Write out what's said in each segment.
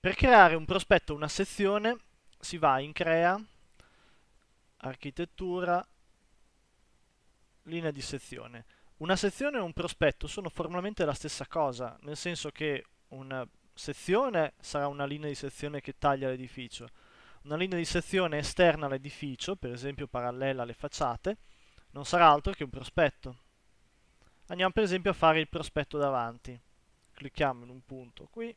Per creare un prospetto, una sezione, si va in crea, architettura, linea di sezione. Una sezione e un prospetto sono formalmente la stessa cosa, nel senso che una sezione sarà una linea di sezione che taglia l'edificio, una linea di sezione esterna all'edificio, per esempio parallela alle facciate, non sarà altro che un prospetto. Andiamo per esempio a fare il prospetto davanti. Clicchiamo in un punto qui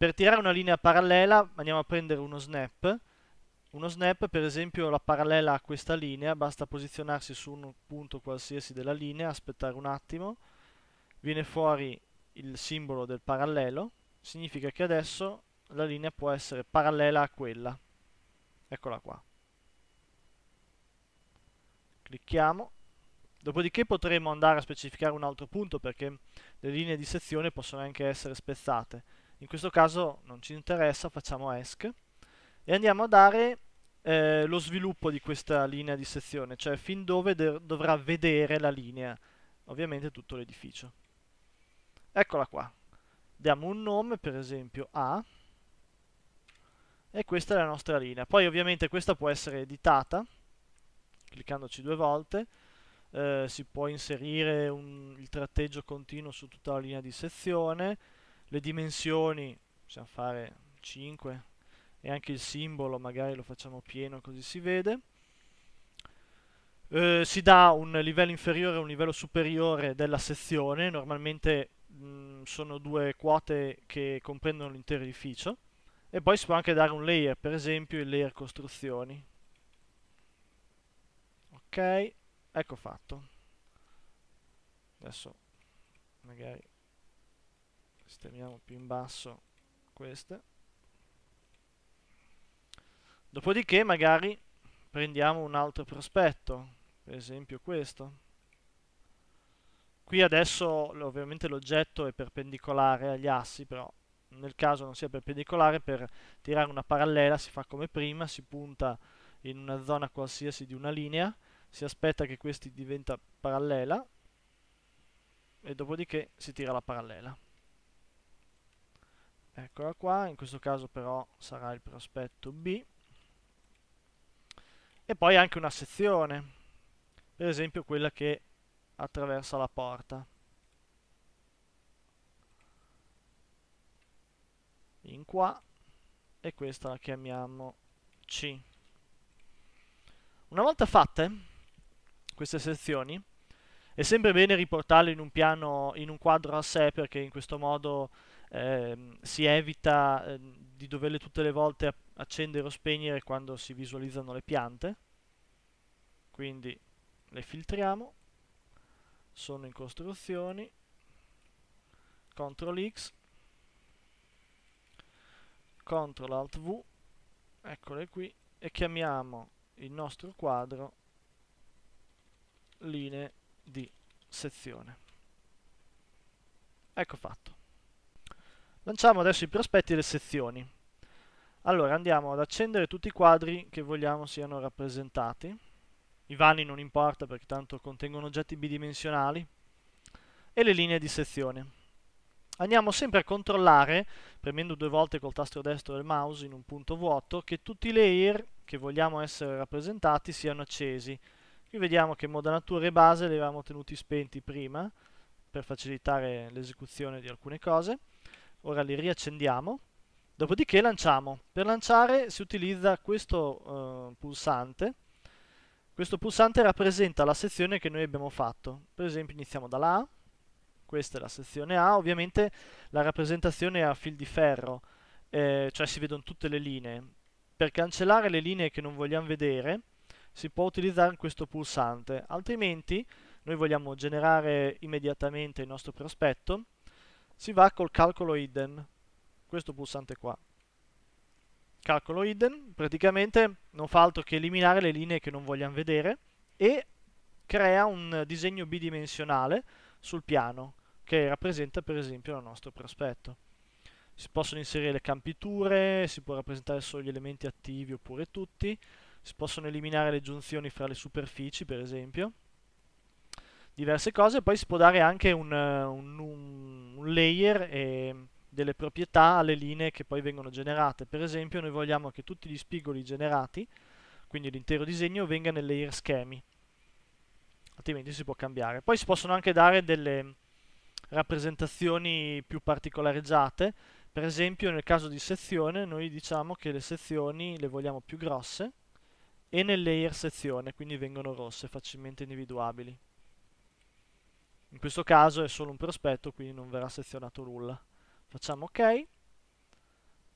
per tirare una linea parallela andiamo a prendere uno snap, uno snap per esempio la parallela a questa linea, basta posizionarsi su un punto qualsiasi della linea, aspettare un attimo, viene fuori il simbolo del parallelo, significa che adesso la linea può essere parallela a quella, eccola qua. Clicchiamo Dopodiché potremo andare a specificare un altro punto perché le linee di sezione possono anche essere spezzate in questo caso non ci interessa, facciamo ESC e andiamo a dare eh, lo sviluppo di questa linea di sezione, cioè fin dove dovrà vedere la linea, ovviamente tutto l'edificio. Eccola qua, diamo un nome per esempio A e questa è la nostra linea, poi ovviamente questa può essere editata cliccandoci due volte, eh, si può inserire un, il tratteggio continuo su tutta la linea di sezione, le dimensioni, possiamo fare 5 e anche il simbolo magari lo facciamo pieno così si vede. Eh, si dà un livello inferiore e un livello superiore della sezione, normalmente mh, mm, sono due quote che comprendono l'intero edificio e poi si può anche dare un layer, per esempio il layer costruzioni. Ok, ecco fatto. Adesso magari sistemiamo più in basso queste dopodiché magari prendiamo un altro prospetto per esempio questo qui adesso ovviamente l'oggetto è perpendicolare agli assi però nel caso non sia perpendicolare per tirare una parallela si fa come prima si punta in una zona qualsiasi di una linea si aspetta che questi diventa parallela e dopodiché si tira la parallela eccola qua, in questo caso però sarà il prospetto B e poi anche una sezione, per esempio quella che attraversa la porta. In qua e questa la chiamiamo C. Una volta fatte queste sezioni, è sempre bene riportarle in un piano, in un quadro a sé perché in questo modo eh, si evita eh, di doverle tutte le volte accendere o spegnere quando si visualizzano le piante, quindi le filtriamo, sono in costruzioni, CTRL X, CTRL ALT V, eccole qui, e chiamiamo il nostro quadro linee di sezione. Ecco fatto. Lanciamo adesso i prospetti e le sezioni. Allora andiamo ad accendere tutti i quadri che vogliamo siano rappresentati. I vani non importa perché tanto contengono oggetti bidimensionali. E le linee di sezione. Andiamo sempre a controllare, premendo due volte col tasto destro del mouse in un punto vuoto, che tutti i layer che vogliamo essere rappresentati siano accesi. Qui vediamo che modanature e base li avevamo tenuti spenti prima, per facilitare l'esecuzione di alcune cose ora li riaccendiamo, dopodiché lanciamo. Per lanciare si utilizza questo eh, pulsante, questo pulsante rappresenta la sezione che noi abbiamo fatto, per esempio iniziamo dalla A, questa è la sezione A, ovviamente la rappresentazione è a fil di ferro, eh, cioè si vedono tutte le linee. Per cancellare le linee che non vogliamo vedere si può utilizzare questo pulsante, altrimenti noi vogliamo generare immediatamente il nostro prospetto, si va col calcolo hidden, questo pulsante qua. Calcolo hidden praticamente non fa altro che eliminare le linee che non vogliamo vedere e crea un disegno bidimensionale sul piano che rappresenta per esempio il nostro prospetto. Si possono inserire le campiture, si può rappresentare solo gli elementi attivi oppure tutti, si possono eliminare le giunzioni fra le superfici per esempio, diverse cose, poi si può dare anche un, eh, un, un layer e ehm, delle proprietà alle linee che poi vengono generate. Per esempio noi vogliamo che tutti gli spigoli generati, quindi l'intero disegno, venga nel layer schemi, altrimenti si può cambiare. Poi si possono anche dare delle rappresentazioni più particolareggiate, per esempio nel caso di sezione noi diciamo che le sezioni le vogliamo più grosse e nel layer sezione, quindi vengono rosse, facilmente individuabili. In questo caso è solo un prospetto, quindi non verrà sezionato nulla. Facciamo ok.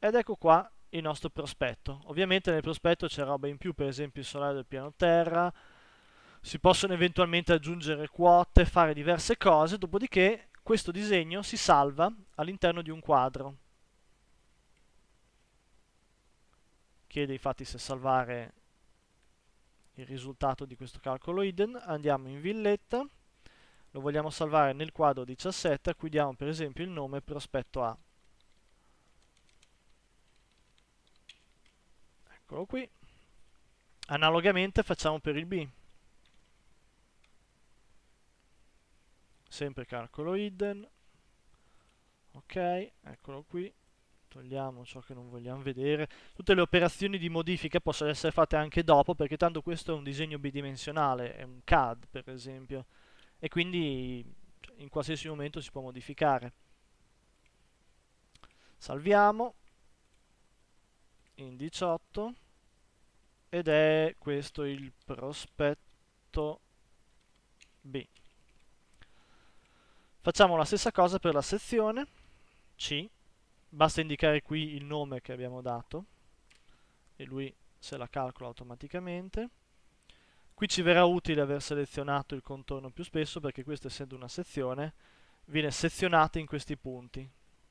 Ed ecco qua il nostro prospetto. Ovviamente nel prospetto c'è roba in più, per esempio il solare del piano terra, si possono eventualmente aggiungere quote, fare diverse cose, dopodiché questo disegno si salva all'interno di un quadro. Chiede infatti se salvare il risultato di questo calcolo hidden, andiamo in villetta, lo vogliamo salvare nel quadro 17 a cui diamo per esempio il nome prospetto A. Eccolo qui. Analogamente facciamo per il B. Sempre calcolo hidden. Ok, eccolo qui. Togliamo ciò che non vogliamo vedere. Tutte le operazioni di modifica possono essere fatte anche dopo, perché tanto questo è un disegno bidimensionale, è un CAD per esempio e quindi cioè, in qualsiasi momento si può modificare. Salviamo in 18 ed è questo il prospetto B. Facciamo la stessa cosa per la sezione C, basta indicare qui il nome che abbiamo dato e lui se la calcola automaticamente. Qui ci verrà utile aver selezionato il contorno più spesso perché questa essendo una sezione viene sezionata in questi punti.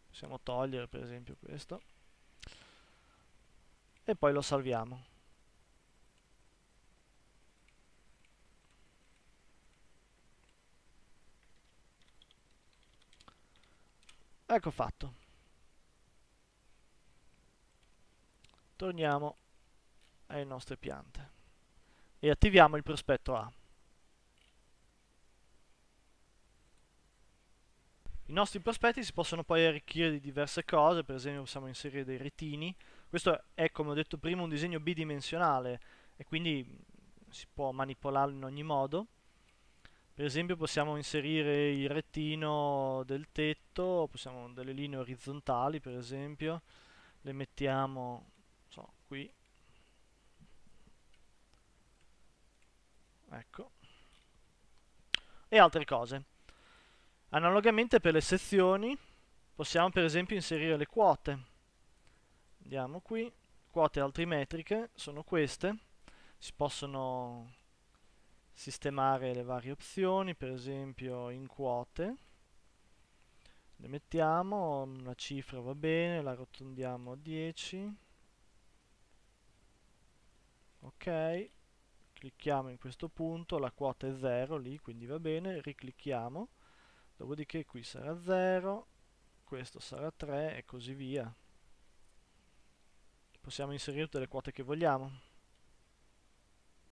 Possiamo togliere per esempio questo e poi lo salviamo. Ecco fatto. Torniamo alle nostre piante e attiviamo il prospetto A. I nostri prospetti si possono poi arricchire di diverse cose, per esempio possiamo inserire dei retini. Questo è, come ho detto prima, un disegno bidimensionale e quindi si può manipolarlo in ogni modo. Per esempio possiamo inserire il retino del tetto, possiamo delle linee orizzontali per esempio, le mettiamo so, qui ecco, e altre cose. Analogamente per le sezioni possiamo per esempio inserire le quote. Andiamo qui, quote altrimetriche sono queste, si possono sistemare le varie opzioni, per esempio in quote, le mettiamo, una cifra va bene, la arrotondiamo a 10, ok, clicchiamo in questo punto, la quota è 0 lì, quindi va bene, riclicchiamo, dopodiché qui sarà 0, questo sarà 3 e così via. Possiamo inserire tutte le quote che vogliamo.